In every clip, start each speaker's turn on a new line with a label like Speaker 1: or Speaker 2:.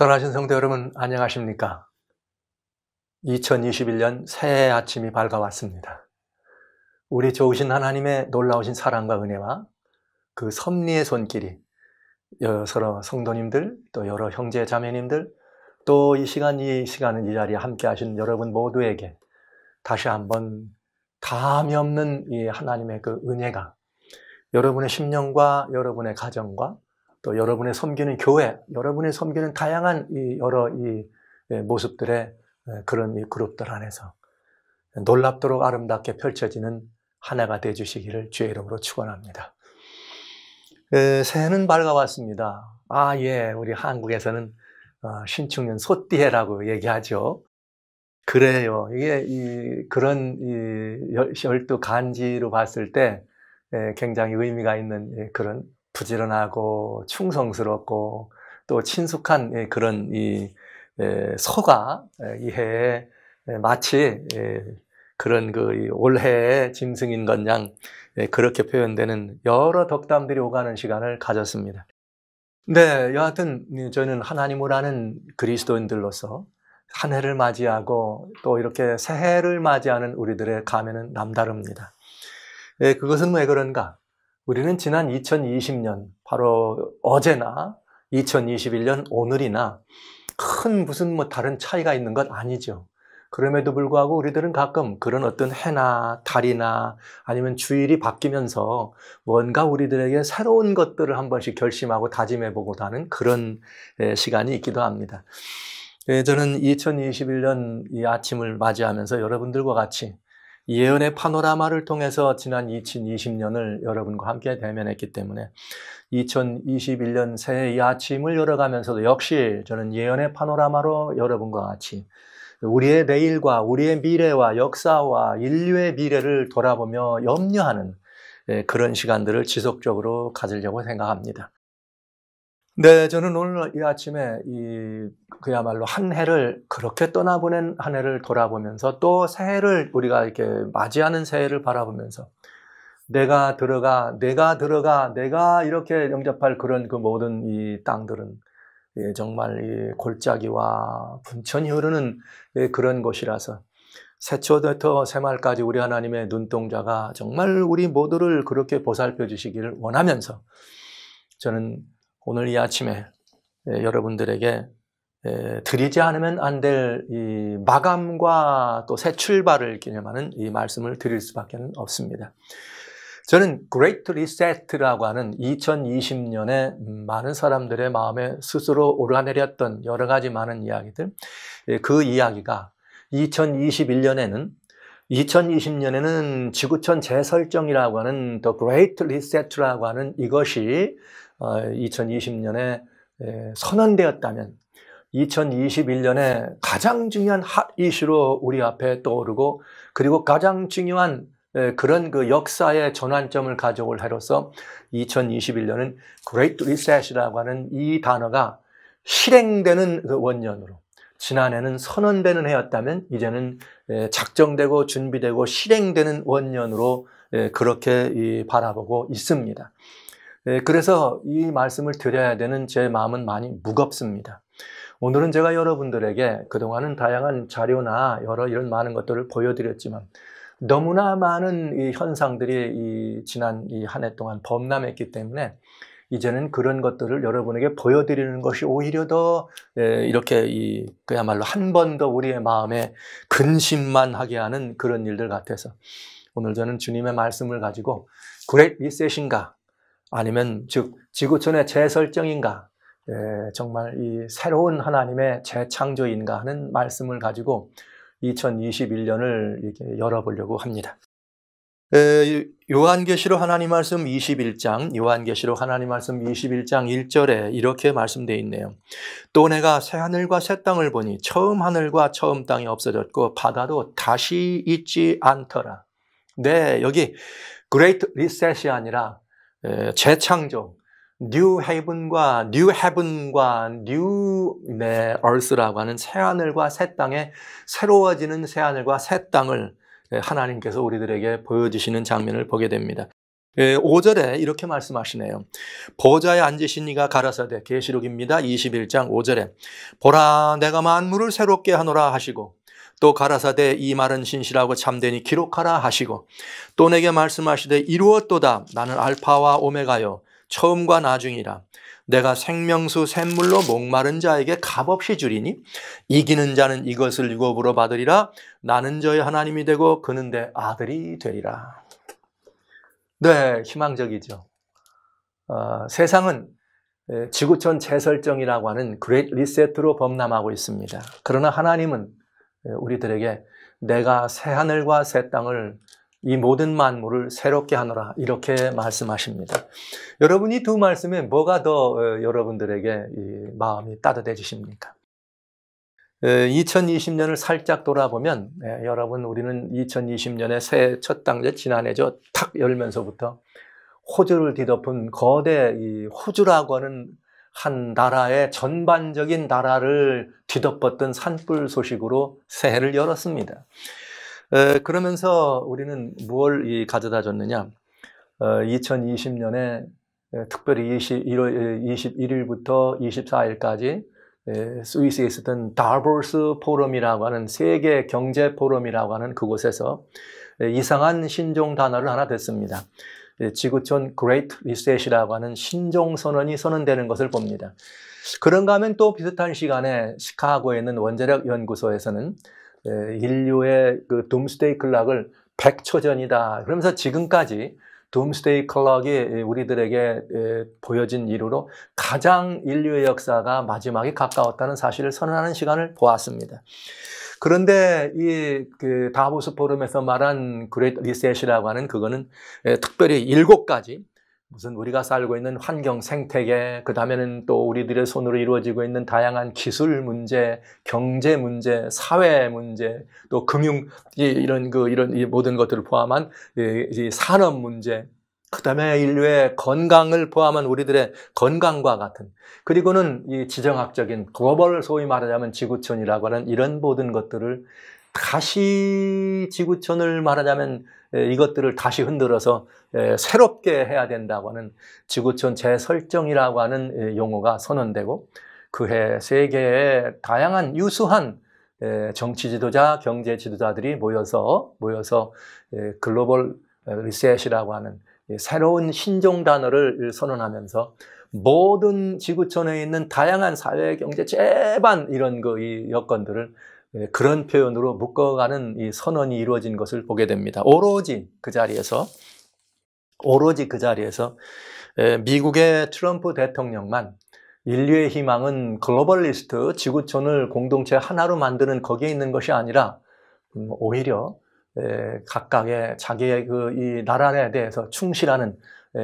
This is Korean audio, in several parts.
Speaker 1: 선하신 성도 여러분 안녕하십니까? 2021년 새해 아침이 밝아왔습니다. 우리 좋으신 하나님의 놀라우신 사랑과 은혜와 그 섭리의 손길이 여러 성도님들 또 여러 형제 자매님들 또 이 시간 이 시간은 이 자리에 함께 하신 여러분 모두에게 다시 한번 감이 없는 이 하나님의 그 은혜가 여러분의 심령과 여러분의 가정과 또 여러분의 섬기는 교회, 여러분의 섬기는 다양한 이 여러 이 예, 모습들의 예, 그런 이 그룹들 안에서 놀랍도록 아름답게 펼쳐지는 하나가 되 주시기를 주의 이름으로 축원합니다. 예, 새해는 밝아왔습니다. 아, 예, 우리 한국에서는 어, 신축년 소띠해라고 얘기하죠. 그래요. 이게 이 그런 이 열두 간지로 봤을 때 굉장히 의미가 있는 그런 부지런하고 충성스럽고 또 친숙한 예, 그런 이 예, 소가 예, 이 해에 마치 그런 그 올해의 짐승인 것양 그렇게 표현되는 여러 덕담들이 오가는 시간을 가졌습니다. 네, 여하튼 저는 하나님을 아는 그리스도인들로서 한 해를 맞이하고 또 이렇게 새해를 맞이하는 우리들의 감회는 남다릅니다. 그것은 왜 그런가? 우리는 지난 2020년, 바로 어제나 2021년 오늘이나 큰 무슨 뭐 다른 차이가 있는 것 아니죠. 그럼에도 불구하고 우리들은 가끔 그런 어떤 해나 달이나 아니면 주일이 바뀌면서 뭔가 우리들에게 새로운 것들을 한 번씩 결심하고 다짐해 보고다는 그런 시간이 있기도 합니다. 예, 저는 2021년 이 아침을 맞이하면서 여러분들과 같이 예언의 파노라마를 통해서 지난 2020년을 여러분과 함께 대면했기 때문에 2021년 새해의 아침을 열어가면서도 역시 저는 예언의 파노라마로 여러분과 같이 우리의 내일과 우리의 미래와 역사와 인류의 미래를 돌아보며 염려하는 예, 그런 시간들을 지속적으로 가지려고 생각합니다. 네, 저는 오늘 이 아침에 이 그야말로 한 해를 그렇게 떠나보낸 한 해를 돌아보면서 또 새해를 우리가 이렇게 맞이하는 새해를 바라보면서 내가 들어가, 내가 들어가, 내가 이렇게 영접할 그런 그 모든 이 땅들은 예, 정말 이 골짜기와 분천이 흐르는 예, 그런 곳이라서 새초부터 새말까지 우리 하나님의 눈동자가 정말 우리 모두를 그렇게 보살펴 주시기를 원하면서 저는 오늘 이 아침에 예, 여러분들에게 예, 드리지 않으면 안 될 마감과 또 새 출발을 기념하는 이 말씀을 드릴 수밖에 없습니다. 저는 Great Reset라고 하는 2020년에 많은 사람들의 마음에 스스로 오르내렸던 여러 가지 많은 이야기들, 예, 그 이야기가 2021년에는 2020년에는 지구촌 재설정이라고 하는 더 Great Reset라고 하는 이것이 2020년에 아, 예, 선언되었다면 2021년에 가장 중요한 핫 이슈로 우리 앞에 떠오르고 그리고 가장 중요한 예, 그런 그 역사의 전환점을 가져올 해로서 2021년은 Great r e s e t 이라고 하는 이 단어가 실행되는 그 원년으로 지난해는 선언되는 해였다면 이제는 예, 작정되고 준비되고 실행되는 원년으로 그렇게 바라보고 있습니다. 예, 그래서 이 말씀을 드려야 되는 제 마음은 많이 무겁습니다. 오늘은 제가 여러분들에게 그동안은 다양한 자료나 여러 이런 많은 것들을 보여드렸지만 너무나 많은 이 현상들이 이 지난 이 한 해 동안 범람했기 때문에 이제는 그런 것들을 여러분에게 보여드리는 것이 오히려 더 예, 이렇게 이 그야말로 한 번 더 우리의 마음에 근심만 하게 하는 그런 일들 같아서 오늘 저는 주님의 말씀을 가지고 그레이트 리셋인가 아니면 즉 지구촌의 재설정인가 예, 정말 이 새로운 하나님의 재창조인가 하는 말씀을 가지고 2021년을 이렇게 열어보려고 합니다. 에, 예, 요한계시록 하나님 말씀 21장, 요한계시록 하나님 말씀 21장 1절에 이렇게 말씀되어 있네요. 또 내가 새 하늘과 새 땅을 보니 처음 하늘과 처음 땅이 없어졌고 바다도 다시 있지 않더라. 네, 여기 Great Reset이 아니라 예, 재창조, 뉴 헤븐과 뉴 헤븐과 뉴 네, 얼스라고 하는 새하늘과 새 땅에 새로워지는 새하늘과 새 땅을 예, 하나님께서 우리들에게 보여주시는 장면을 보게 됩니다. 5절에 예, 이렇게 말씀하시네요. 보좌에 앉으신 이가 가라사대 계시록입니다. 21장 5절에 보라 내가 만물을 새롭게 하노라 하시고 또 가라사대 이 말은 신실하고 참되니 기록하라 하시고 또 내게 말씀하시되 이루었도다 나는 알파와 오메가요 처음과 나중이라 내가 생명수 샘물로 목마른 자에게 값없이 주리니 이기는 자는 이것을 유업으로 받으리라 나는 저의 하나님이 되고 그는 내 아들이 되리라. 네, 희망적이죠. 어, 세상은 지구촌 재설정이라고 하는 그레이트 리셋으로 범람하고 있습니다. 그러나 하나님은 예, 우리들에게 내가 새 하늘과 새 땅을 이 모든 만물을 새롭게 하노라 이렇게 말씀하십니다. 여러분이 두 말씀에 뭐가 더 어, 여러분들에게 마음이 따뜻해지십니까? 2020년을 예, 살짝 돌아보면 예, 여러분 우리는 2020년의 새첫 당제 지난해죠 탁 열면서부터 호주를 뒤덮은 거대 이 호주라고 하는 한 나라의 전반적인 나라를 뒤덮었던 산불 소식으로 새해를 열었습니다. 에, 그러면서 우리는 뭘 가져다 줬느냐? 어, 2020년에 에, 특별히 20, 1월, 21일부터 24일까지 에, 스위스에 있었던 다보스 포럼이라고 하는 세계 경제 포럼이라고 하는 그곳에서 이상한 신종 단어를 하나 댔습니다. 예, 지구촌 그레이트 리셋이라고 하는 신종선언이 선언되는 것을 봅니다. 그런가 하면 또 비슷한 시간에 시카고에 있는 원자력 연구소에서는 예, 인류의 그 둠스데이 클락을 100초 전이다. 그러면서 지금까지 둠스데이 클락이 우리들에게 예, 보여진 이유로 가장 인류의 역사가 마지막에 가까웠다는 사실을 선언하는 시간을 보았습니다. 그런데 이그 다보스 포럼에서 말한 그레이트 리셋이라고 하는 그거는 예, 특별히 일곱 가지 무슨 우리가 살고 있는 환경 생태계, 그 다음에는 또 우리들의 손으로 이루어지고 있는 다양한 기술 문제, 경제 문제, 사회 문제, 또 금융, 이런 그, 이런 이 모든 것들을 포함한 예, 이 산업 문제, 그 다음에 인류의 건강을 포함한 우리들의 건강과 같은 그리고는 이 지정학적인 글로벌 소위 말하자면 지구촌이라고 하는 이런 모든 것들을 다시 지구촌을 말하자면 이것들을 다시 흔들어서 새롭게 해야 된다고 하는 지구촌 재설정이라고 하는 용어가 선언되고 그해 세계의 다양한 유수한 정치 지도자, 경제 지도자들이 모여서 모여서 글로벌 리셋이라고 하는 예, 새로운 신종 단어를 선언하면서 모든 지구촌에 있는 다양한 사회, 경제, 재반 이런 그이 여건들을 예, 그런 표현으로 묶어가는 이 선언이 이루어진 것을 보게 됩니다. 오로지 그 자리에서, 오로지 그 자리에서 예, 미국의 트럼프 대통령만 인류의 희망은 글로벌리스트 지구촌을 공동체 하나로 만드는 거기에 있는 것이 아니라 음, 오히려 각각의 자기의 그 이 나라에 대해서 충실하는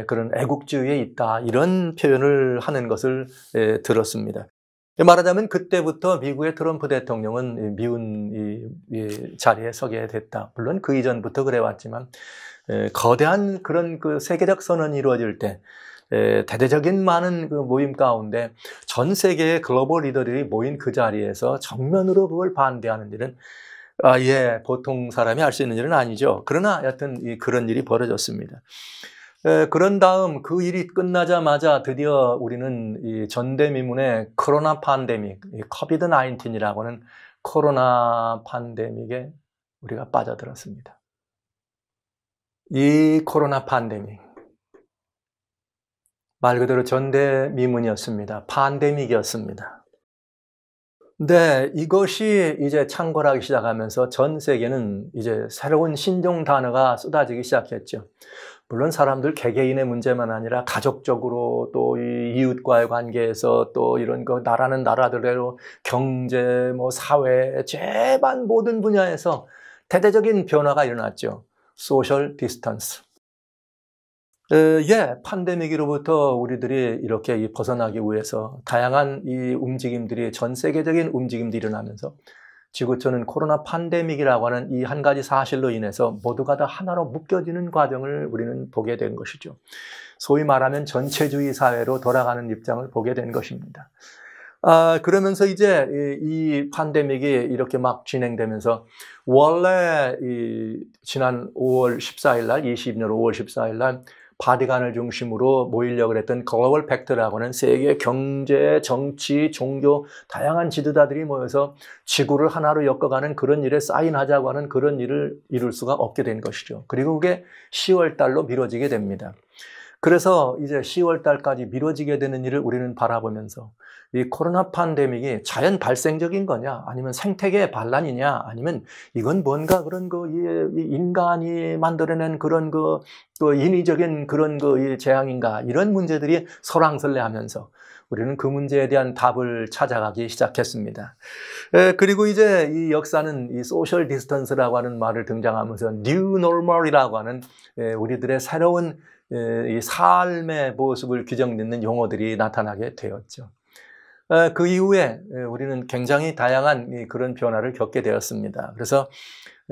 Speaker 1: 그런 애국주의에 있다 이런 표현을 하는 것을 들었습니다. 말하자면 그때부터 미국의 트럼프 대통령은 미운 자리에 서게 됐다. 물론 그 이전부터 그래왔지만 거대한 그런 그 세계적 선언이 이루어질 때 대대적인 많은 그 모임 가운데 전 세계의 글로벌 리더들이 모인 그 자리에서 정면으로 그걸 반대하는 일은 아, 예, 보통 사람이 할 수 있는 일은 아니죠. 그러나 여튼 그런 일이 벌어졌습니다. 에, 그런 다음 그 일이 끝나자마자 드디어 우리는 이 전대미문의 코로나 판데믹 커비드 나인틴이라고 는 코로나 판데믹에 우리가 빠져들었습니다. 이 코로나 판데믹말 그대로 전대미문이었습니다. 판데믹이었습니다 네, 이것이 이제 창궐하기 시작하면서 전 세계는 이제 새로운 신종 단어가 쏟아지기 시작했죠. 물론 사람들 개개인의 문제만 아니라 가족적으로 또 이웃과의 관계에서 또 이런 거 나라는 나라들대로 경제, 뭐 사회, 제반 모든 분야에서 대대적인 변화가 일어났죠. 소셜 디스턴스. 어, 예, 판데믹으로부터 우리들이 이렇게 벗어나기 위해서 다양한 이 움직임들이 전 세계적인 움직임들이 일어나면서 지구촌은 코로나 판데믹이라고 하는 이 한 가지 사실로 인해서 모두가 다 하나로 묶여지는 과정을 우리는 보게 된 것이죠. 소위 말하면 전체주의 사회로 돌아가는 입장을 보게 된 것입니다. 아, 그러면서 이제 이, 이 팬데믹이 이렇게 막 진행되면서 원래 이 지난 5월 14일 날, 2 2년 5월 14일 날 바디관을 중심으로 모이려고 했던 글로벌 팩트라고 는 세계 경제, 정치, 종교 다양한 지도자들이 모여서 지구를 하나로 엮어가는 그런 일에 사인하자고 하는 그런 일을 이룰 수가 없게 된 것이죠. 그리고 그게 10월 달로 미뤄지게 됩니다. 그래서 이제 10월 달까지 미뤄지게 되는 일을 우리는 바라보면서 이 코로나 판데믹이 자연 발생적인 거냐, 아니면 생태계 반란이냐, 아니면 이건 뭔가 그런 그 인간이 만들어낸 그런 그, 또 인위적인 그런 그 재앙인가 이런 문제들이 설왕설래하면서 우리는 그 문제에 대한 답을 찾아가기 시작했습니다. 에, 그리고 이제 이 역사는 이 소셜 디스턴스라고 하는 말을 등장하면서 뉴 노멀이라고 하는 에, 우리들의 새로운 에, 이 삶의 모습을 규정짓는 용어들이 나타나게 되었죠. 어, 그 이후에 예, 우리는 굉장히 다양한 그런 변화를 겪게 되었습니다. 그래서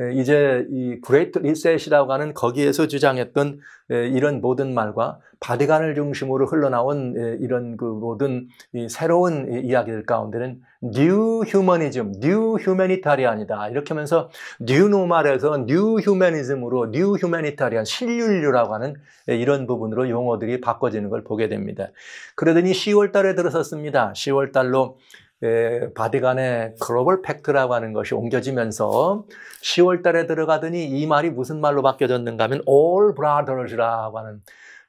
Speaker 1: 예, 이제 이 그레이트 리셋이라고 하는 거기에서 주장했던 예, 이런 모든 말과 바디간을 중심으로 흘러나온 예, 이런 그 모든 새로운 이야기들 가운데는 뉴 휴머니즘, 뉴 휴메니타리안이다. 이렇게 하면서 뉴 노말에서 뉴 휴메니즘으로 뉴 휴메니타리안, 신윤류라고 하는 이런 부분으로 용어들이 바꿔지는 걸 보게 됩니다. 그러더니 10월 달에 들어섰습니다. 10월 달로 예, 바디간의 글로벌 팩트라고 하는 것이 옮겨지면서 10월 달에 들어가더니 이 말이 무슨 말로 바뀌어졌는가 하면 All Brothers라고 하는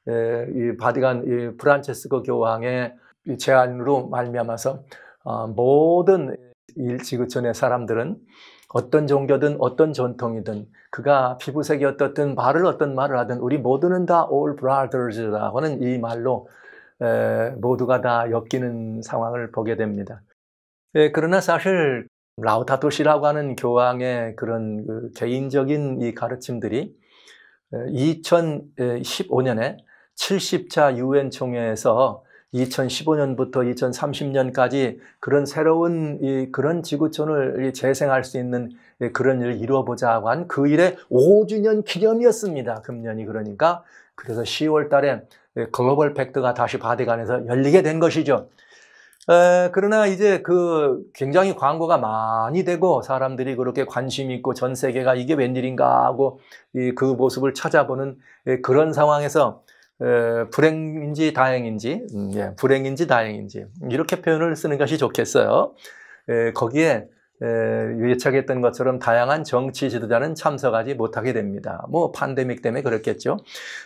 Speaker 1: 예, 이 바디간 이 프란체스코 교황의 제안으로 말미암아서 어, 모든 일지구촌의 사람들은 어떤 종교든 어떤 전통이든 그가 피부색이 어떻든 발을 어떤 말을 하든 우리 모두는 다 all brothers라고 하는 이 말로 모두가 다 엮이는 상황을 보게 됩니다. 예, 그러나 사실 라우타토시라고 하는 교황의 그런 그 개인적인 이 가르침들이 2015년에 예, 70차 유엔 총회에서 2015년부터 2030년까지 그런 새로운 이, 그런 지구촌을 재생할 수 있는 그런 일을 이루어보자고 한 그 일의 5주년 기념이었습니다. 금년이 그러니까 그래서 10월 달에 글로벌 팩트가 다시 바디간에서 열리게 된 것이죠. 에, 그러나 이제 그 굉장히 광고가 많이 되고 사람들이 그렇게 관심 있고 전 세계가 이게 웬일인가 하고 이, 그 모습을 찾아보는 에, 그런 상황에서 에, 불행인지 다행인지 음, 예, 불행인지 다행인지 이렇게 표현을 쓰는 것이 좋겠어요. 거기에 에, 예측했던 것처럼 다양한 정치 지도자는 참석하지 못하게 됩니다. 뭐 팬데믹 때문에 그렇겠죠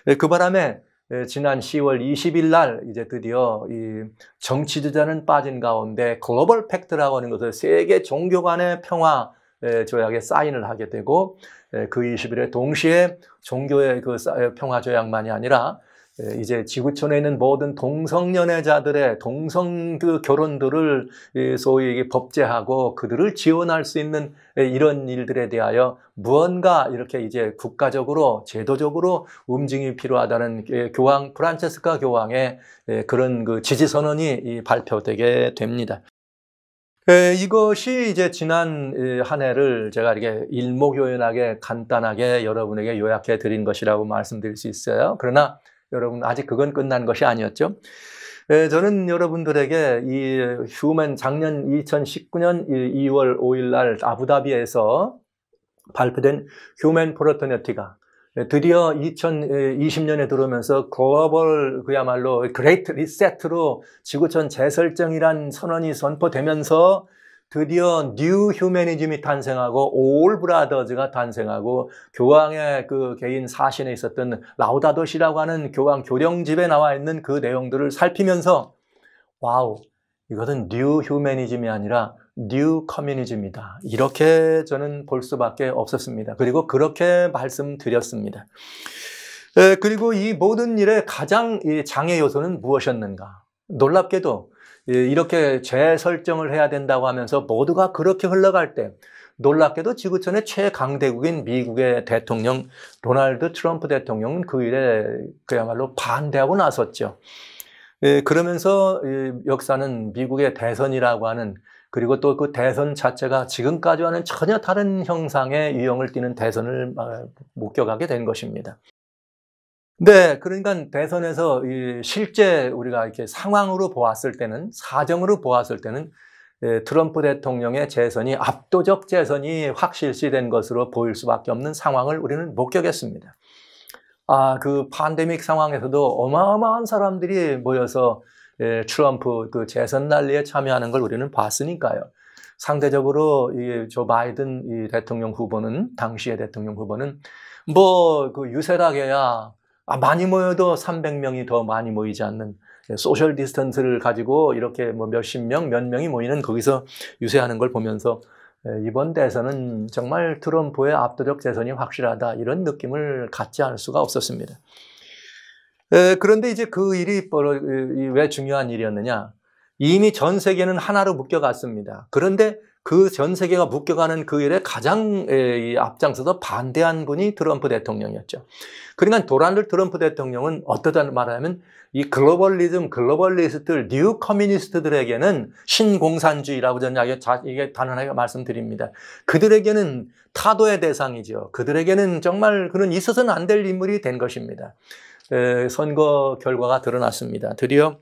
Speaker 1: 에, 그 바람에 예, 지난 10월 20일 날 이제 드디어 이 정치 주자는 빠진 가운데 글로벌 팩트라고 하는 것을 세계 종교 간의 평화 예, 조약에 사인을 하게 되고 예, 그 20일에 동시에 종교의 그 평화 조약만이 아니라 예, 이제 지구촌에 있는 모든 동성연애자들의 동성 그 결혼들을 소위 법제하고 그들을 지원할 수 있는 예, 이런 일들에 대하여 무언가 이렇게 이제 국가적으로 제도적으로 움직임이 필요하다는 예, 교황 프란체스카 교황의 그런 그 지지 선언이 발표되게 됩니다. 이것이 이제 지난 한 해를 제가 이렇게 일목요연하게 간단하게 여러분에게 요약해 드린 것이라고 말씀드릴 수 있어요. 그러나 여러분 아직 그건 끝난 것이 아니었죠. 예, 저는 여러분들에게 이 휴먼 작년 2019년 2월 5일 날 아부다비에서 발표된 휴먼 프로토네티가 드디어 2020년에 들어오면서 글로벌 그야말로 그레이트 리셋으로 지구촌 재설정이란 선언이 선포되면서 드디어 뉴 휴메니즘이 탄생하고 올 브라더즈가 탄생하고 교황의 그 개인 사신에 있었던 라우다도시라고 하는 교황 교령집에 나와 있는 그 내용들을 살피면서 와우 이것은 뉴 휴메니즘이 아니라 뉴 커뮤니즘이다. 이렇게 저는 볼 수밖에 없었습니다. 그리고 그렇게 말씀드렸습니다. 그리고 이 모든 일의 가장 장애 요소는 무엇이었는가? 놀랍게도 예, 이렇게 재설정을 해야 된다고 하면서 모두가 그렇게 흘러갈 때 놀랍게도 지구촌의 최강대국인 미국의 대통령 도널드 트럼프 대통령은 그 일에 그야말로 반대하고 나섰죠. 예, 그러면서 역사는 미국의 대선이라고 하는 그리고 또 그 대선 자체가 지금까지와는 전혀 다른 형상의 유형을 띠는 대선을 목격하게 된 것입니다. 네, 그러니까 대선에서 실제 우리가 이렇게 상황으로 보았을 때는 사정으로 보았을 때는 예, 트럼프 대통령의 재선이 압도적 재선이 확실시된 것으로 보일 수밖에 없는 상황을 우리는 목격했습니다. 아, 그 팬데믹 상황에서도 어마어마한 사람들이 모여서 예, 트럼프 그 재선 난리에 참여하는 걸 우리는 봤으니까요. 상대적으로 이조 바이든 대통령 후보는 당시의 대통령 후보는 뭐그 유세라게야 아, 많이 모여도 300명이 더 많이 모이지 않는 소셜 디스턴스를 가지고 이렇게 뭐 몇십 명, 몇 명이 모이는 거기서 유세하는 걸 보면서 이번 대선은 정말 트럼프의 압도적 대선이 확실하다 이런 느낌을 갖지 않을 수가 없었습니다. 그런데 이제 그 일이 왜 중요한 일이었느냐? 이미 전 세계는 하나로 묶여갔습니다. 그런데 그전 세계가 묶여가는 그 일에 가장 앞장서서 반대한 분이 트럼프 대통령이었죠. 그러니까 도란드 트럼프 대통령은 어떠다 말하면 이 글로벌리즘, 글로벌리스트들, 뉴 커뮤니스트들에게는 신공산주의라고 저는 이게 단언하게 말씀드립니다. 그들에게는 타도의 대상이죠. 그들에게는 정말 그런 있어서는 안 될 인물이 된 것입니다. 선거 결과가 드러났습니다. 드디어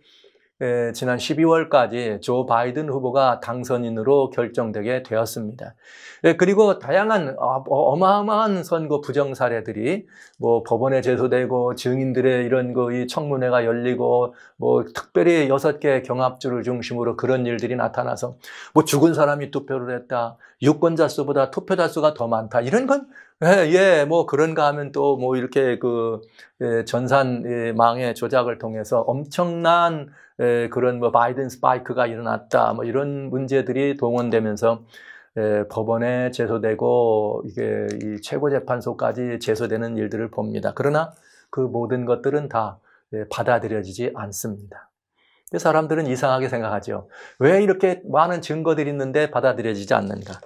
Speaker 1: 에, 지난 12월까지 조 바이든 후보가 당선인으로 결정되게 되었습니다. 그리고 다양한 어, 어마어마한 선거 부정 사례들이 뭐 법원에 제소되고 증인들의 이런 거 이 청문회가 열리고 뭐 특별히 여섯 개 경합주를 중심으로 그런 일들이 나타나서 뭐 죽은 사람이 투표를 했다. 유권자 수보다 투표자 수가 더 많다. 이런 건 예, 뭐 그런가 하면 또 뭐 이렇게 그 예, 전산 예, 망의 조작을 통해서 엄청난 예, 그런 뭐 바이든 스파이크가 일어났다 뭐 이런 문제들이 동원되면서 법원에 제소되고 이게 이 최고재판소까지 제소되는 일들을 봅니다. 그러나 그 모든 것들은 다 받아들여지지 않습니다. 사람들은 이상하게 생각하죠. 왜 이렇게 많은 증거들이 있는데 받아들여지지 않는가?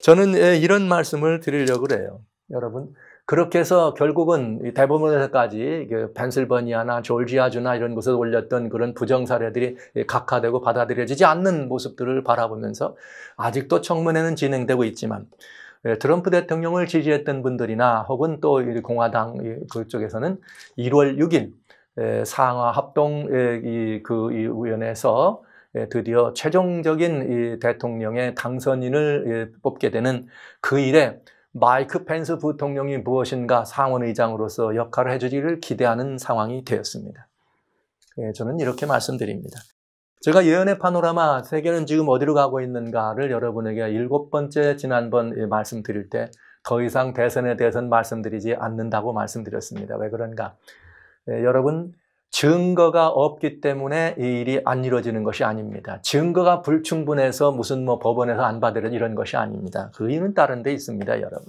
Speaker 1: 저는 이런 말씀을 드리려고 그래요. 여러분. 그렇게 해서 결국은 대법원에서까지 그펜슬버니아나 졸지아주나 이런 곳에 올렸던 그런 부정 사례들이 각하되고 받아들여지지 않는 모습들을 바라보면서 아직도 청문회는 진행되고 있지만 예, 트럼프 대통령을 지지했던 분들이나 혹은 또 공화당 그쪽에서는 1월 6일 예, 상하 합동 예, 그 위원회에서 드디어 최종적인 대통령의 당선인을 뽑게 되는 그 일에 마이크 펜스 부통령이 무엇인가 상원의장으로서 역할을 해주기를 기대하는 상황이 되었습니다. 예, 저는 이렇게 말씀드립니다. 제가 예언의 파노라마 세계는 지금 어디로 가고 있는가를 여러분에게 일곱 번째 지난번 예, 말씀드릴 때 더 이상 대선에 대해서는 말씀드리지 않는다고 말씀드렸습니다. 왜 그런가? 예, 여러분 증거가 없기 때문에 이 일이 안 이루어지는 것이 아닙니다. 증거가 불충분해서 무슨 뭐 법원에서 안 받으려 는 이런 것이 아닙니다. 그 이유는 다른 데 있습니다, 여러분.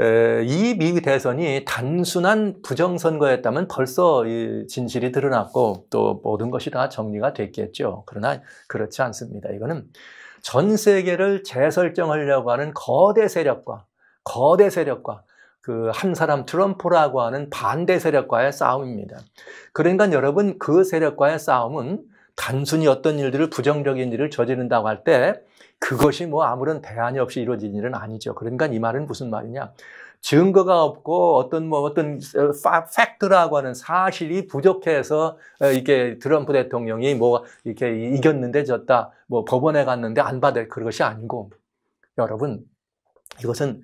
Speaker 1: 에, 이 미국 대선이 단순한 부정선거였다면 벌써 이 진실이 드러났고 또 모든 것이 다 정리가 됐겠죠. 그러나 그렇지 않습니다. 이거는 전 세계를 재설정하려고 하는 거대 세력과 거대 세력과 그한 사람 트럼프라고 하는 반대 세력과의 싸움입니다. 그러니까 여러분 그 세력과의 싸움은 단순히 어떤 일들을 부정적인 일을 저지른다고 할 때 그것이 뭐 아무런 대안이 없이 이루어진 일은 아니죠. 그러니까 이 말은 무슨 말이냐? 증거가 없고 어떤 뭐 어떤 어, 팩트라고 하는 사실이 부족해서 어, 이게 트럼프 대통령이 뭐 이렇게 이겼는데 졌다 뭐 법원에 갔는데 안 받을 그것이 아니고 여러분 이것은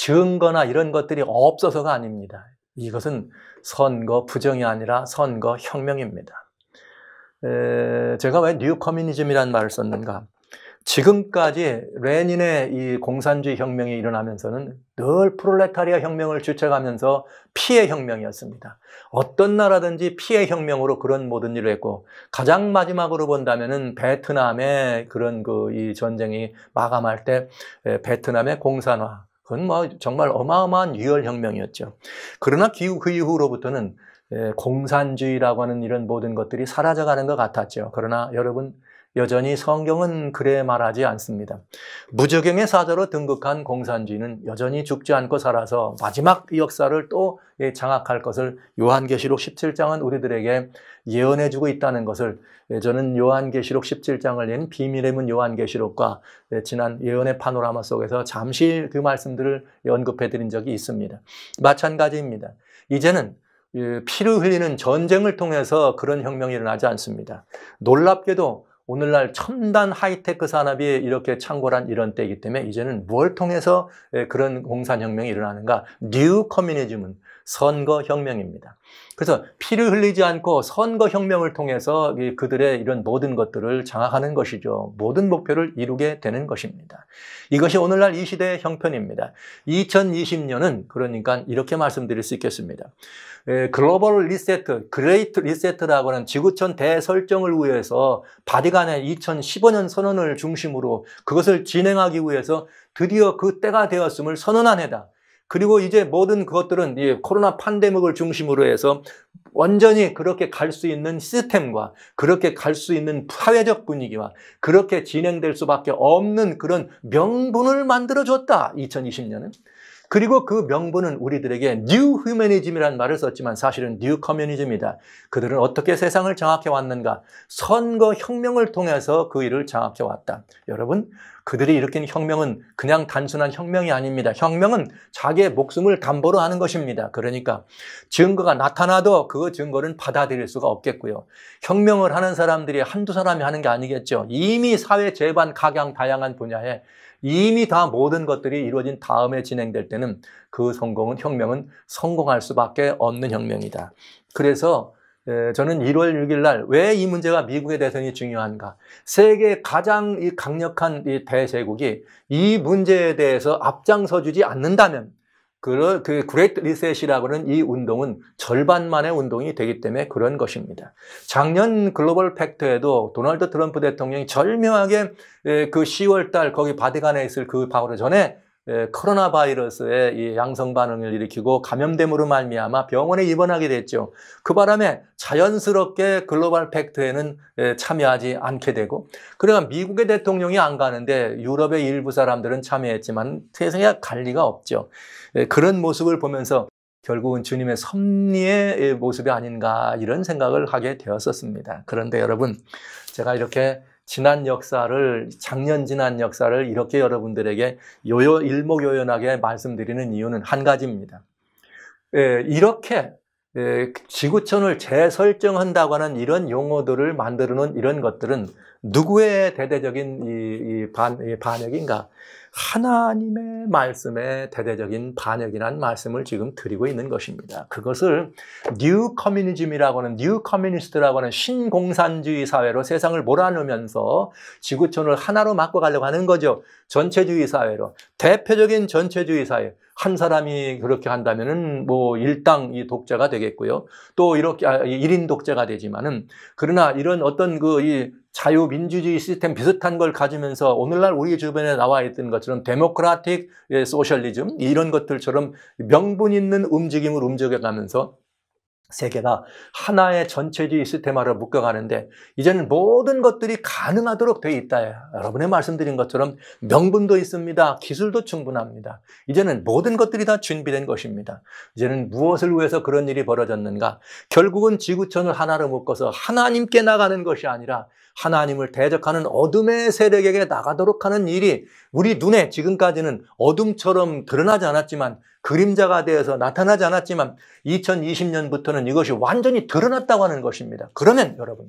Speaker 1: 증거나 이런 것들이 없어서가 아닙니다. 이것은 선거 부정이 아니라 선거 혁명입니다. 에, 제가 왜 뉴 커뮤니즘이라는 말을 썼는가? 지금까지 레닌의 이 공산주의 혁명이 일어나면서는 늘 프롤레타리아 혁명을 주체하면서 피해 혁명이었습니다. 어떤 나라든지 피해 혁명으로 그런 모든 일을 했고 가장 마지막으로 본다면은 베트남의 그런 그 이 전쟁이 마감할 때 베트남의 공산화 그건 뭐 정말 어마어마한 유혈혁명이었죠. 그러나 그 이후로부터는 예, 공산주의라고 하는 이런 모든 것들이 사라져가는 것 같았죠. 그러나 여러분 여전히 성경은 그래 말하지 않습니다. 무적행의 사자로 등극한 공산주의는 여전히 죽지 않고 살아서 마지막 역사를 또 장악할 것을 요한계시록 17장은 우리들에게 예언해주고 있다는 것을 저는 요한계시록 17장을 낸 비밀의 문 요한계시록과 지난 예언의 파노라마 속에서 잠시 그 말씀들을 언급해드린 적이 있습니다. 마찬가지입니다. 이제는 그 피를 흘리는 전쟁을 통해서 그런 혁명이 일어나지 않습니다. 놀랍게도 오늘날 첨단 하이테크 산업이 이렇게 창궐한 이런 때이기 때문에 이제는 뭘 통해서 예, 그런 공산혁명이 일어나는가? 뉴 커뮤니즘은 선거혁명입니다. 그래서 피를 흘리지 않고 선거혁명을 통해서 그들의 이런 모든 것들을 장악하는 것이죠. 모든 목표를 이루게 되는 것입니다. 이것이 오늘날 이 시대의 형편입니다. 2020년은 그러니까 이렇게 말씀드릴 수 있겠습니다. 글로벌 리세트, 그레이트 리세트라고 하는 지구촌 대설정을 위해서 바디간의 2015년 선언을 중심으로 그것을 진행하기 위해서 드디어 그 때가 되었음을 선언한 해다. 그리고 이제 모든 그것들은 이 코로나 판데믹을 중심으로 해서 완전히 그렇게 갈 수 있는 시스템과 그렇게 갈 수 있는 사회적 분위기와 그렇게 진행될 수밖에 없는 그런 명분을 만들어줬다. 2020년은. 그리고 그 명분은 우리들에게 뉴휴머니즘이란 말을 썼지만 사실은 뉴 커뮤니즘이다. 그들은 어떻게 세상을 장악해 왔는가? 선거 혁명을 통해서 그 일을 장악해 왔다. 여러분, 그들이 일으킨 혁명은 그냥 단순한 혁명이 아닙니다. 혁명은 자기의 목숨을 담보로 하는 것입니다. 그러니까 증거가 나타나도 그 증거는 받아들일 수가 없겠고요. 혁명을 하는 사람들이 한두 사람이 하는 게 아니겠죠. 이미 사회 재반, 각양 다양한 분야에 이미 다 모든 것들이 이루어진 다음에 진행될 때는 그 성공은 혁명은 성공할 수밖에 없는 혁명이다. 그래서 저는 1월 6일 날 왜 이 문제가 미국의 대선이 중요한가? 세계 가장 강력한 대제국이 이 문제에 대해서 앞장서주지 않는다면 그, 그 그레이트 리셋이라고 는이 운동은 절반만의 운동이 되기 때문에 그런 것입니다. 작년 글로벌 팩트에도 도널드 트럼프 대통령이 절묘하게 그 10월달 거기 바디간에 있을 그 바로 전에 예, 코로나 바이러스의 양성 반응을 일으키고 감염됨으로 말미암아 병원에 입원하게 됐죠. 그 바람에 자연스럽게 글로벌 팩트에는 예, 참여하지 않게 되고 그러나 미국의 대통령이 안 가는데 유럽의 일부 사람들은 참여했지만 세상에 관 리가 없죠. 예, 그런 모습을 보면서 결국은 주님의 섭리의 모습이 아닌가 이런 생각을 하게 되었었습니다. 그런데 여러분 제가 이렇게 지난 역사를 작년 지난 역사를 이렇게 여러분들에게 요요 일목요연하게 말씀드리는 이유는 한 가지입니다. 예, 이렇게 예, 지구촌을 재설정한다고 하는 이런 용어들을 만들어 놓은 이런 것들은 누구의 대대적인 이, 이 반, 이 반역인가? 하나님의 말씀에 대대적인 반역이란 말씀을 지금 드리고 있는 것입니다. 그것을 뉴 커뮤니즘이라고 하는 뉴 커뮤니스트라고 하는 신공산주의 사회로 세상을 몰아넣으면서 지구촌을 하나로 바꿔가려고 하는 거죠. 전체주의 사회로 대표적인 전체주의 사회 한 사람이 그렇게 한다면은 뭐 일당 이 독재가 되겠고요. 또 이렇게 아, 일인 독재가 되지만은 그러나 이런 어떤 그이 자유민주주의 시스템 비슷한 걸 가지면서 오늘날 우리 주변에 나와 있던 것처럼 데모크라틱 예, 소셜리즘 이런 것들처럼 명분 있는 움직임을 움직여가면서 세계가 하나의 전체주의 시스템화로 묶여가는데 이제는 모든 것들이 가능하도록 돼 있다. 여러분의 말씀드린 것처럼 명분도 있습니다. 기술도 충분합니다. 이제는 모든 것들이 다 준비된 것입니다. 이제는 무엇을 위해서 그런 일이 벌어졌는가? 결국은 지구촌을 하나로 묶어서 하나님께 나가는 것이 아니라 하나님을 대적하는 어둠의 세력에게 나가도록 하는 일이 우리 눈에 지금까지는 어둠처럼 드러나지 않았지만 그림자가 되어서 나타나지 않았지만 2020년부터는 이것이 완전히 드러났다고 하는 것입니다. 그러면 여러분,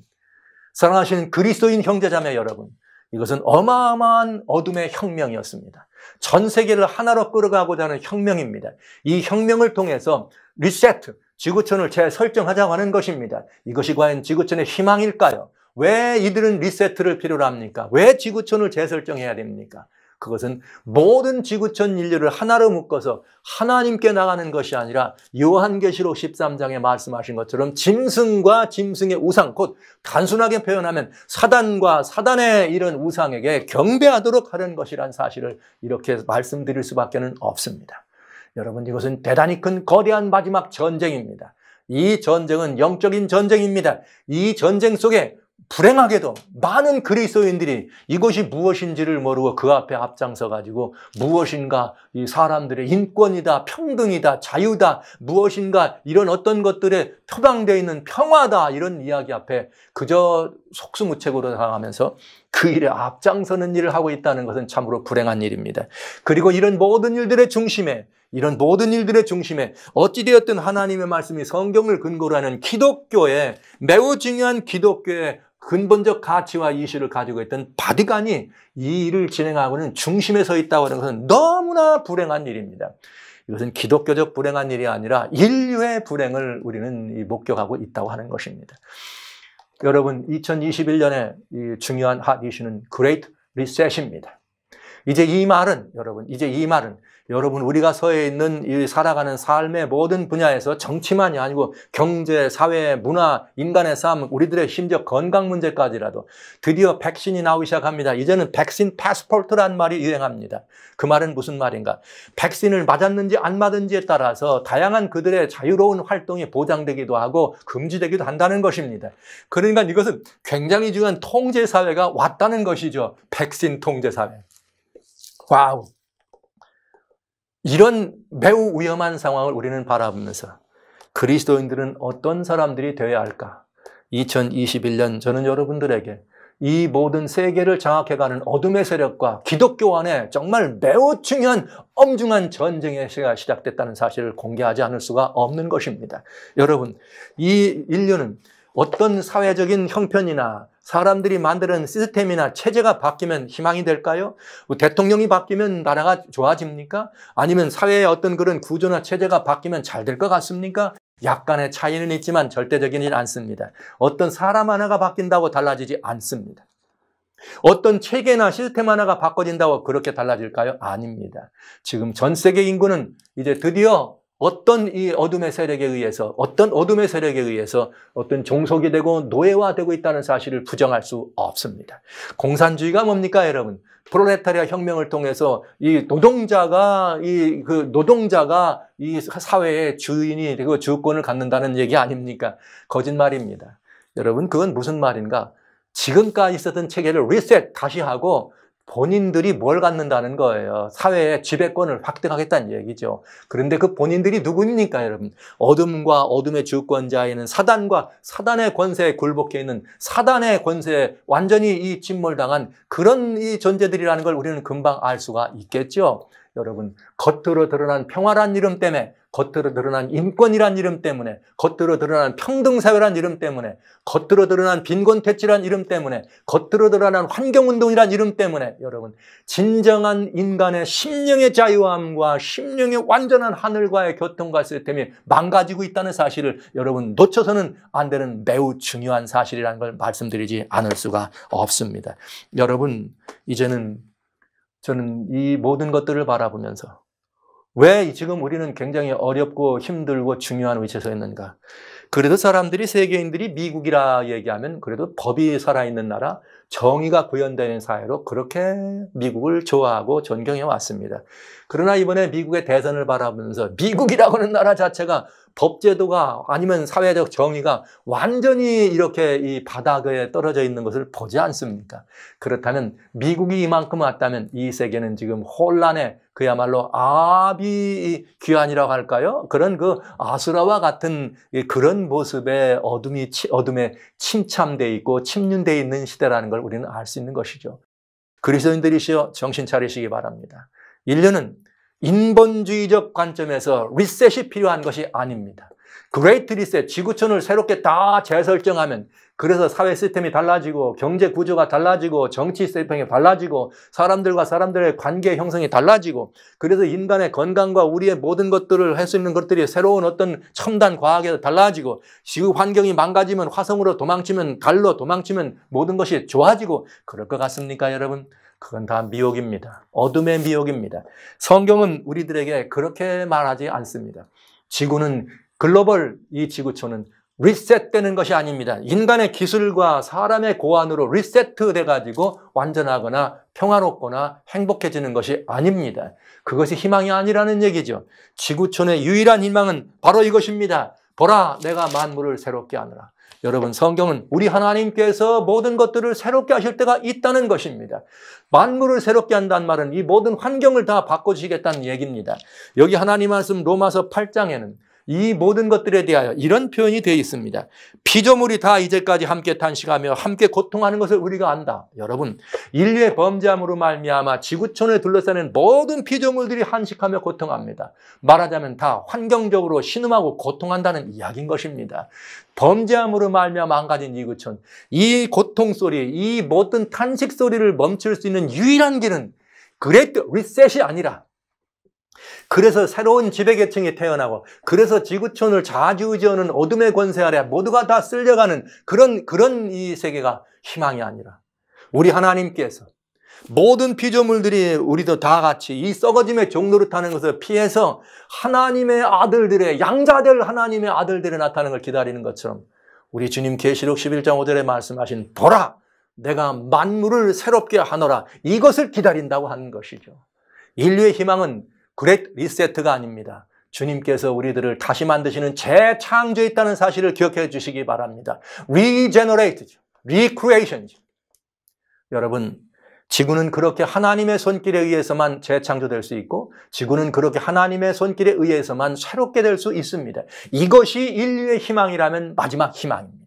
Speaker 1: 사랑하시는 그리스도인 형제자매 여러분, 이것은 어마어마한 어둠의 혁명이었습니다. 전 세계를 하나로 끌어가고자 하는 혁명입니다. 이 혁명을 통해서 리셋, 지구촌을 재설정하자고 하는 것입니다. 이것이 과연 지구촌의 희망일까요? 왜 이들은 리셋을 필요로 합니까? 왜 지구촌을 재설정해야 됩니까? 그것은 모든 지구촌 인류를 하나로 묶어서 하나님께 나가는 것이 아니라 요한계시록 13장에 말씀하신 것처럼 짐승과 짐승의 우상, 곧 단순하게 표현하면 사단과 사단의 이런 우상에게 경배하도록 하는 것이란 사실을 이렇게 말씀드릴 수밖에 는 없습니다. 여러분 이것은 대단히 큰 거대한 마지막 전쟁입니다. 이 전쟁은 영적인 전쟁입니다. 이 전쟁 속에 불행하게도 많은 그리스도인들이 이것이 무엇인지를 모르고 그 앞에 앞장서 가지고 무엇인가 이 사람들의 인권이다, 평등이다, 자유다, 무엇인가 이런 어떤 것들에 표방되어 있는 평화다 이런 이야기 앞에 그저 속수무책으로 당하면서 그 일에 앞장서는 일을 하고 있다는 것은 참으로 불행한 일입니다. 그리고 이런 모든 일들의 중심에 이런 모든 일들의 중심에 어찌되었든 하나님의 말씀이 성경을 근거로 하는 기독교의 매우 중요한 기독교의 근본적 가치와 이슈를 가지고 있던 바디간이 이 일을 진행하고는 중심에 서 있다고 하는 것은 너무나 불행한 일입니다. 이것은 기독교적 불행한 일이 아니라 인류의 불행을 우리는 목격하고 있다고 하는 것입니다. 여러분 2021년에 중요한 핫 이슈는 Great Recession입니다. 이제 이 말은 여러분 이제 이 말은 여러분 우리가 서해 있는 이 살아가는 삶의 모든 분야에서 정치만이 아니고 경제, 사회, 문화, 인간의 삶, 우리들의 심지어 건강 문제까지라도 드디어 백신이 나오기 시작합니다. 이제는 백신 패스포트란 말이 유행합니다. 그 말은 무슨 말인가? 백신을 맞았는지 안 맞은지에 따라서 다양한 그들의 자유로운 활동이 보장되기도 하고 금지되기도 한다는 것입니다. 그러니까 이것은 굉장히 중요한 통제 사회가 왔다는 것이죠. 백신 통제 사회. 와우. 이런 매우 위험한 상황을 우리는 바라보면서 그리스도인들은 어떤 사람들이 되어야 할까? 2021년 저는 여러분들에게 이 모든 세계를 장악해가는 어둠의 세력과 기독교 안에 정말 매우 중요한 엄중한 전쟁의 시가 시작됐다는 사실을 공개하지 않을 수가 없는 것입니다. 여러분, 이 인류는 어떤 사회적인 형편이나 사람들이 만드는 시스템이나 체제가 바뀌면 희망이 될까요? 뭐 대통령이 바뀌면 나라가 좋아집니까? 아니면 사회의 어떤 그런 구조나 체제가 바뀌면 잘 될 것 같습니까? 약간의 차이는 있지만 절대적이지 않습니다. 어떤 사람 하나가 바뀐다고 달라지지 않습니다. 어떤 체계나 시스템 하나가 바꿔진다고 그렇게 달라질까요? 아닙니다. 지금 전 세계 인구는 이제 드디어 어떤 이 어둠의 세력에 의해서 어떤 어둠의 세력에 의해서 어떤 종속이 되고 노예화되고 있다는 사실을 부정할 수 없습니다. 공산주의가 뭡니까 여러분? 프로레타리아 혁명을 통해서 이 노동자가 이 그 노동자가 이 사회의 주인이 되고 주권을 갖는다는 얘기 아닙니까? 거짓말입니다. 여러분 그건 무슨 말인가? 지금까지 있었던 체계를 리셋 다시 하고 본인들이 뭘 갖는다는 거예요. 사회의 지배권을 확대하겠다는 얘기죠. 그런데 그 본인들이 누구입니까, 여러분? 어둠과 어둠의 주권자에는 사단과 사단의 권세에 굴복해 있는 사단의 권세에 완전히 이 침몰당한 그런 이 존재들이라는 걸 우리는 금방 알 수가 있겠죠. 여러분 겉으로 드러난 평화란 이름 때문에 겉으로 드러난 인권이란 이름 때문에 겉으로 드러난 평등사회란 이름 때문에 겉으로 드러난 빈곤퇴치란 이름 때문에 겉으로 드러난 환경운동이란 이름 때문에 여러분 진정한 인간의 심령의 자유함과 심령의 완전한 하늘과의 교통과 시스템이 망가지고 있다는 사실을 여러분 놓쳐서는 안 되는 매우 중요한 사실이라는 걸 말씀드리지 않을 수가 없습니다. 여러분 이제는 저는 이 모든 것들을 바라보면서 왜 지금 우리는 굉장히 어렵고 힘들고 중요한 위치에 서 있는가? 그래도 사람들이 세계인들이 미국이라 얘기하면 그래도 법이 살아있는 나라, 정의가 구현되는 사회로 그렇게 미국을 좋아하고 존경해 왔습니다. 그러나 이번에 미국의 대선을 바라보면서 미국이라고 하는 나라 자체가 법제도가 아니면 사회적 정의가 완전히 이렇게 이 바닥에 떨어져 있는 것을 보지 않습니까? 그렇다면 미국이 이만큼 왔다면 이 세계는 지금 혼란에 그야말로 아비 귀환이라고 할까요? 그런 그 아수라와 같은 그런 모습에 어둠이 어둠에 침참돼 있고 침륜돼 있는 시대라는 걸 우리는 알 수 있는 것이죠. 그리스도인들이시여 정신 차리시기 바랍니다. 인류는 인본주의적 관점에서 리셋이 필요한 것이 아닙니다. 그레이트 리셋, 지구촌을 새롭게 다 재설정하면 그래서 사회 시스템이 달라지고 경제 구조가 달라지고 정치 세평이 달라지고 사람들과 사람들의 관계 형성이 달라지고 그래서 인간의 건강과 우리의 모든 것들을 할 수 있는 것들이 새로운 어떤 첨단 과학에서 달라지고 지구 환경이 망가지면 화성으로 도망치면 갈로 도망치면 모든 것이 좋아지고 그럴 것 같습니까 여러분? 그건 다 미혹입니다. 어둠의 미혹입니다. 성경은 우리들에게 그렇게 말하지 않습니다. 지구는 글로벌 이 지구촌은 리셋되는 것이 아닙니다. 인간의 기술과 사람의 고안으로 리셋돼 가지고 완전하거나 평화롭거나 행복해지는 것이 아닙니다. 그것이 희망이 아니라는 얘기죠. 지구촌의 유일한 희망은 바로 이것입니다. 보라, 내가 만물을 새롭게 하느라. 여러분 성경은 우리 하나님께서 모든 것들을 새롭게 하실 때가 있다는 것입니다. 만물을 새롭게 한다는 말은 이 모든 환경을 다 바꿔주시겠다는 얘기입니다. 여기 하나님 말씀 로마서 8장에는 이 모든 것들에 대하여 이런 표현이 되어 있습니다. 피조물이 다 이제까지 함께 탄식하며 함께 고통하는 것을 우리가 안다. 여러분, 인류의 범죄함으로 말미암아 지구촌을 둘러싸는 모든 피조물들이 한식하며 고통합니다. 말하자면 다 환경적으로 신음하고 고통한다는 이야기인 것입니다. 범죄함으로 말미암아 망가진 지구촌, 이 고통 소리, 이 모든 탄식 소리를 멈출 수 있는 유일한 길은 그레이트 리셋이 아니라 그래서 새로운 지배계층이 태어나고 그래서 지구촌을 좌지우지하는 어둠의 권세 아래 모두가 다 쓸려가는 그런 그런 이 세계가 희망이 아니라 우리 하나님께서 모든 피조물들이 우리도 다 같이 이 썩어짐의 종로를 타는 것을 피해서 하나님의 아들들의 양자들 하나님의 아들들이 나타나는 걸 기다리는 것처럼 우리 주님 계시록 11장 5절에 말씀하신 보라 내가 만물을 새롭게 하노라 이것을 기다린다고 하는 것이죠. 인류의 희망은 그렉 리세트가 아닙니다. 주님께서 우리들을 다시 만드시는 재창조했다는 사실을 기억해 주시기 바랍니다. 리제너레이트죠. 리크리에이션이죠. 여러분, 지구는 그렇게 하나님의 손길에 의해서만 재창조될 수 있고 지구는 그렇게 하나님의 손길에 의해서만 새롭게 될 수 있습니다. 이것이 인류의 희망이라면 마지막 희망입니다.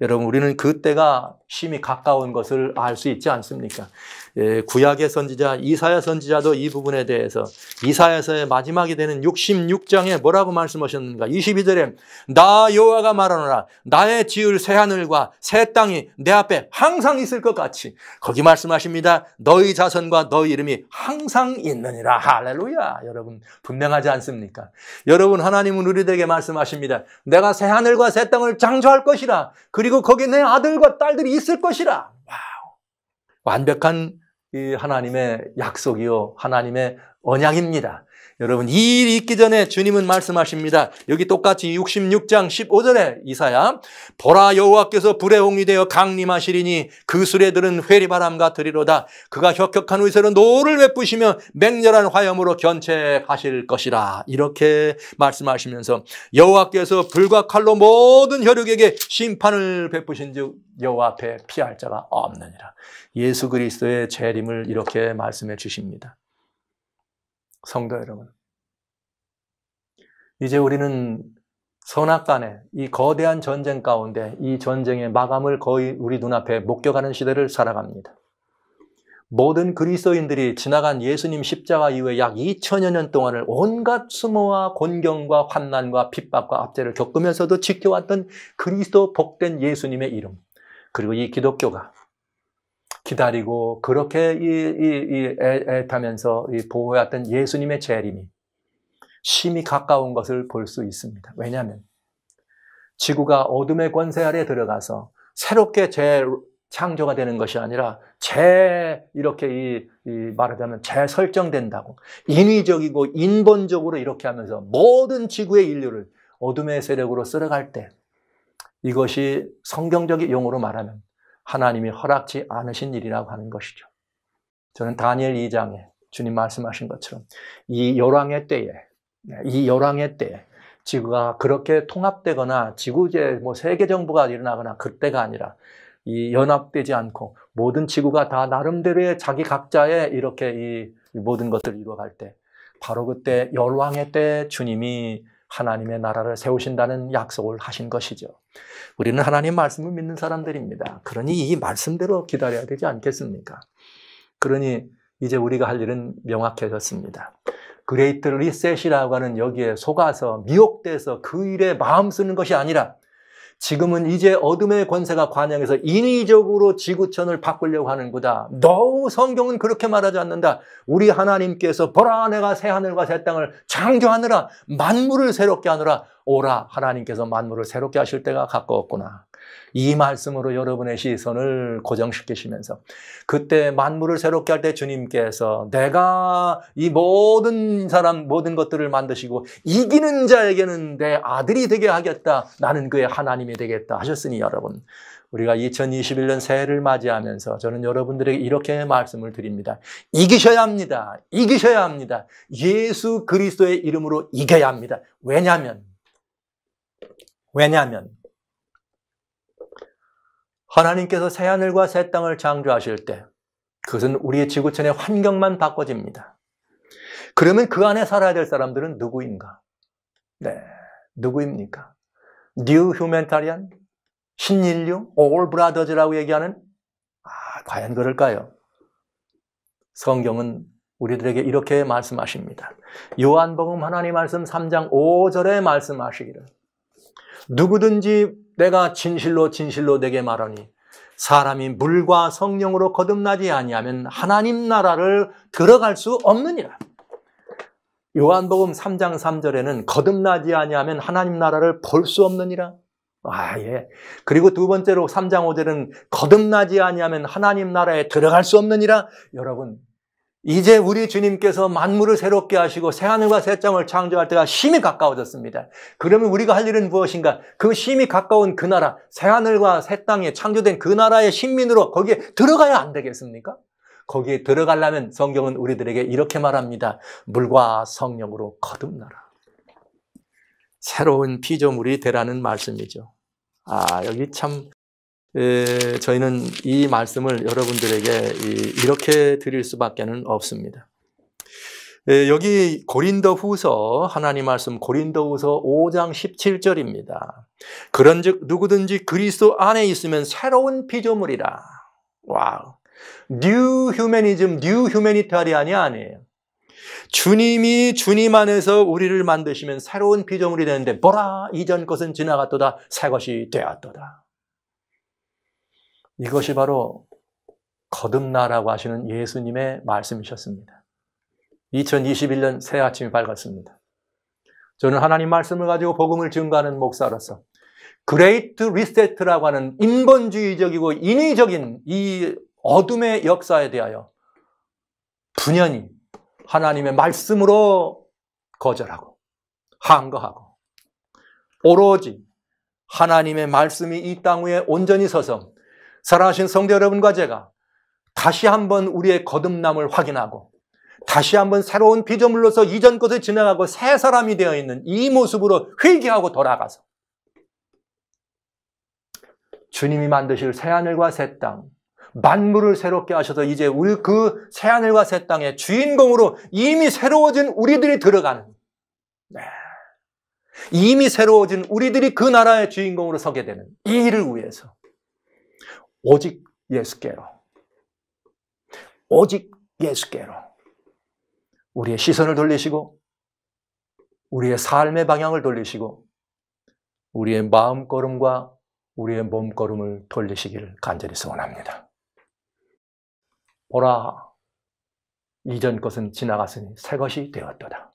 Speaker 1: 여러분 우리는 그 때가 심히 가까운 것을 알 수 있지 않습니까? 예, 구약의 선지자 이사야 선지자도 이 부분에 대해서 이사야서의 마지막이 되는 66장에 뭐라고 말씀하셨는가? 22절에 나 여호와가 말하노라 나의 지을 새 하늘과 새 땅이 내 앞에 항상 있을 것 같이 거기 말씀하십니다. 너희 자손과 너희 이름이 항상 있느니라. 할렐루야. 여러분 분명하지 않습니까? 여러분 하나님은 우리들에게 말씀하십니다. 내가 새 하늘과 새 땅을 장조할 것이라. 그리고 거기 내 아들과 딸들이 있을 것이라. 와우. 완벽한 하나님의 약속이요. 하나님의 언약입니다. 여러분 이 일이 있기 전에 주님은 말씀하십니다. 여기 똑같이 66장 15절에 이사야 보라 여호와께서 불의 홍이 되어 강림하시리니 그 수레들은 회리바람 같으리로다. 그가 혁혁한 의세로 노를 베푸시며 맹렬한 화염으로 견책하실 것이라. 이렇게 말씀하시면서 여호와께서 불과 칼로 모든 혈육에게 심판을 베푸신즉 여호와 앞에 피할 자가 없느니라. 예수 그리스도의 재림을 이렇게 말씀해 주십니다. 성도 여러분. 이제 우리는 선악 간에이 거대한 전쟁 가운데 이 전쟁의 마감을 거의 우리 눈앞에 목격하는 시대를 살아갑니다. 모든 그리스도인들이 지나간 예수님 십자가 이후에 약 2000여 년 동안을 온갖 수모와 곤경과 환난과 핍박과 압제를 겪으면서도 지켜왔던 그리스도 복된 예수님의 이름 그리고 이 기독교가 기다리고 그렇게 이, 이, 이 애타면서 이 보호했던 예수님의 재림이 심히 가까운 것을 볼 수 있습니다. 왜냐하면 지구가 어둠의 권세 아래 들어가서 새롭게 재창조가 되는 것이 아니라 재 이렇게 이, 이 말하자면 재설정된다고 인위적이고 인본적으로 이렇게 하면서 모든 지구의 인류를 어둠의 세력으로 쓸어갈 때 이것이 성경적인 용어로 말하면 하나님이 허락지 않으신 일이라고 하는 것이죠. 저는 다니엘 2장에 주님 말씀하신 것처럼 이 열왕의 때에 네, 이 열왕의 때에 지구가 그렇게 통합되거나 지구제 뭐 세계 정부가 일어나거나 그때가 아니라 이 연합되지 않고 모든 지구가 다 나름대로의 자기 각자의 이렇게 이 모든 것들을 이루어갈 때 바로 그때 열왕의 때 주님이 하나님의 나라를 세우신다는 약속을 하신 것이죠. 우리는 하나님 말씀을 믿는 사람들입니다. 그러니 이 말씀대로 기다려야 되지 않겠습니까? 그러니 이제 우리가 할 일은 명확해졌습니다. 그레이트 리셋이라고 하는 여기에 속아서 미혹돼서 그 일에 마음 쓰는 것이 아니라 지금은 이제 어둠의 권세가 관영해서 인위적으로 지구촌을 바꾸려고 하는 거다. 너우 성경은 그렇게 말하지 않는다. 우리 하나님께서 보라 내가 새하늘과 새 땅을 창조하느라 만물을 새롭게 하느라 오라 하나님께서 만물을 새롭게 하실 때가 가까웠구나. 이 말씀으로 여러분의 시선을 고정시키시면서 그때 만물을 새롭게 할 때 주님께서 내가 이 모든 사람 모든 것들을 만드시고 이기는 자에게는 내 아들이 되게 하겠다. 나는 그의 하나님이 되겠다 하셨으니 여러분 우리가 2021년 새해를 맞이하면서 저는 여러분들에게 이렇게 말씀을 드립니다. 이기셔야 합니다. 이기셔야 합니다. 예수 그리스도의 이름으로 이겨야 합니다. 왜냐하면 왜냐하면 하나님께서 새하늘과 새 땅을 창조하실 때 그것은 우리의 지구촌의 환경만 바꿔집니다. 그러면 그 안에 살아야 될 사람들은 누구인가? 네, 누구입니까? 뉴 휴멘타리안? 신인류? 올 브라더즈라고 얘기하는? 아, 과연 그럴까요? 성경은 우리들에게 이렇게 말씀하십니다. 요한복음 하나님 말씀 3장 5절에 말씀하시기를 누구든지 내가 진실로 진실로 내게 말하니 사람이 물과 성령으로 거듭나지 아니하면 하나님 나라를 들어갈 수 없느니라. 요한복음 3장 3절에는 거듭나지 아니하면 하나님 나라를 볼 수 없느니라. 아, 예. 그리고 두 번째로 3장 5절은 거듭나지 아니하면 하나님 나라에 들어갈 수 없느니라. 여러분, 이제 우리 주님께서 만물을 새롭게 하시고 새하늘과 새 땅을 창조할 때가 심히 가까워졌습니다. 그러면 우리가 할 일은 무엇인가? 그 심히 가까운 그 나라, 새하늘과 새 땅에 창조된 그 나라의 신민으로 거기에 들어가야 안 되겠습니까? 거기에 들어가려면 성경은 우리들에게 이렇게 말합니다. 물과 성령으로 거듭나라. 새로운 피조물이 되라는 말씀이죠. 아, 여기 참 저희는 이 말씀을 여러분들에게 이, 렇게 드릴 수밖에는 없습니다. 여기 고린도후서 하나님 말씀 고린도후서 5장 17절입니다. 그런즉 누구든지 그리스도 안에 있으면 새로운 피조물이라. 와우. 뉴 휴머니즘, 뉴 휴머니타리안이 아니에요. 주님이 주님 안에서 우리를 만드시면 새로운 피조물이 되는데 보라 이전 것은 지나갔도다 새 것이 되었도다. 이것이 바로 거듭나라고 하시는 예수님의 말씀이셨습니다. 2021년 새 아침이 밝았습니다. 저는 하나님 말씀을 가지고 복음을 증거하는 목사로서 그레이트 리셋트라고 하는 인본주의적이고 인위적인 이 어둠의 역사에 대하여 분연히 하나님의 말씀으로 거절하고 항거하고 오로지 하나님의 말씀이 이 땅 위에 온전히 서서 사랑하신 성도 여러분과 제가 다시 한번 우리의 거듭남을 확인하고 다시 한번 새로운 피조물로서 이전 것을 진행하고 새 사람이 되어 있는 이 모습으로 회개하고 돌아가서 주님이 만드실 새하늘과 새 땅, 만물을 새롭게 하셔서 이제 우리 그 새하늘과 새 땅의 주인공으로 이미 새로워진 우리들이 들어가는 네. 이미 새로워진 우리들이 그 나라의 주인공으로 서게 되는 이 일을 위해서 오직 예수께로. 오직 예수께로. 우리의 시선을 돌리시고, 우리의 삶의 방향을 돌리시고, 우리의 마음걸음과 우리의 몸걸음을 돌리시기를 간절히 소원합니다. 보라, 이전 것은 지나갔으니 새 것이 되었도다.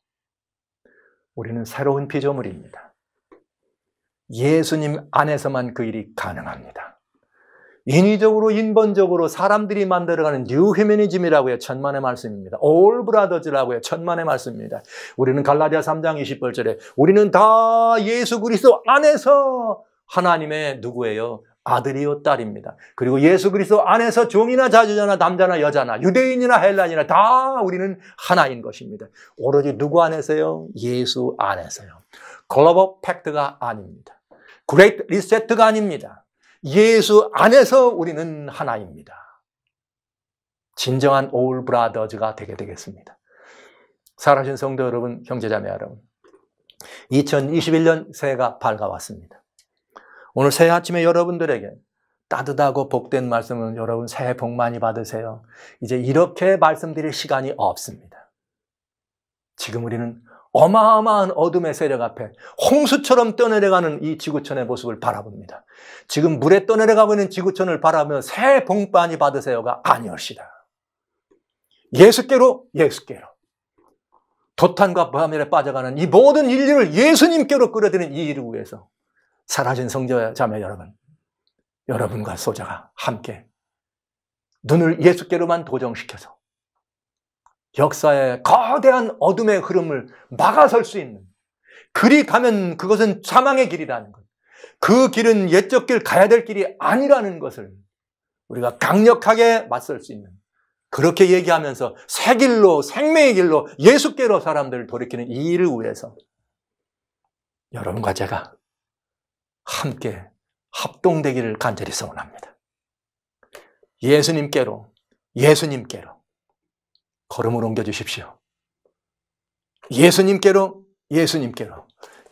Speaker 1: 우리는 새로운 피조물입니다. 예수님 안에서만 그 일이 가능합니다. 인위적으로 인본적으로 사람들이 만들어가는 뉴휴메니즘이라고요 천만의 말씀입니다. 올 브라더즈라고 요 천만의 말씀입니다. 우리는 갈라디아 3장 28절에 우리는 다 예수 그리스도 안에서 하나님의 누구예요? 아들이요 딸입니다. 그리고 예수 그리스도 안에서 종이나 자주자나 남자나 여자나 유대인이나 헬란이나 다 우리는 하나인 것입니다. 오로지 누구 안에서요? 예수 안에서요. 글로벌 팩트가 아닙니다. 그레이트 리셋트가 아닙니다. 예수 안에서 우리는 하나입니다. 진정한 올 브라더즈가 되게 되겠습니다. 살아신 성도 여러분, 형제자매 여러분. 2021년 새해가 밝아왔습니다. 오늘 새해 아침에 여러분들에게 따뜻하고 복된 말씀은 여러분 새해 복 많이 받으세요. 이제 이렇게 말씀드릴 시간이 없습니다. 지금 우리는 어마어마한 어둠의 세력 앞에 홍수처럼 떠내려가는 이 지구촌의 모습을 바라봅니다. 지금 물에 떠내려가고 있는 지구촌을 바라며 새봉 많이 받으세요가 아니옵시다 예수께로 예수께로 도탄과 바멸에 빠져가는 이 모든 인류를 예수님께로 끌어들이는 이 일을 위해서 사라진 성자 자매 여러분, 여러분과 소자가 함께 눈을 예수께로만 도정시켜서 역사의 거대한 어둠의 흐름을 막아설 수 있는 그리 가면 그것은 사망의 길이라는 것. 그 길은 옛적 길 가야 될 길이 아니라는 것을 우리가 강력하게 맞설 수 있는 그렇게 얘기하면서 새 길로 생명의 길로 예수께로 사람들을 돌이키는 이 일을 위해서 여러분과 제가 함께 합동되기를 간절히 소원합니다. 예수님께로 예수님께로 걸음을 옮겨주십시오. 예수님께로, 예수님께로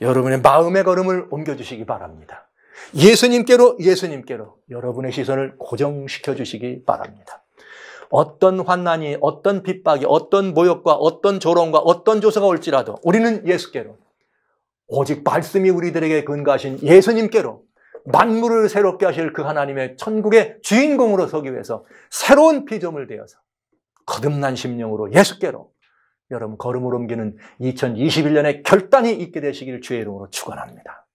Speaker 1: 여러분의 마음의 걸음을 옮겨주시기 바랍니다. 예수님께로, 예수님께로 여러분의 시선을 고정시켜 주시기 바랍니다. 어떤 환난이, 어떤 핍박이, 어떤 모욕과 어떤 조롱과 어떤 조사가 올지라도 우리는 예수께로 오직 말씀이 우리들에게 근거하신 예수님께로 만물을 새롭게 하실 그 하나님의 천국의 주인공으로 서기 위해서 새로운 피조물 되어서 거듭난 심령으로 예수께로 여러분 걸음을 옮기는 2021년의 결단이 있게 되시길 주의 이름으로 축원합니다.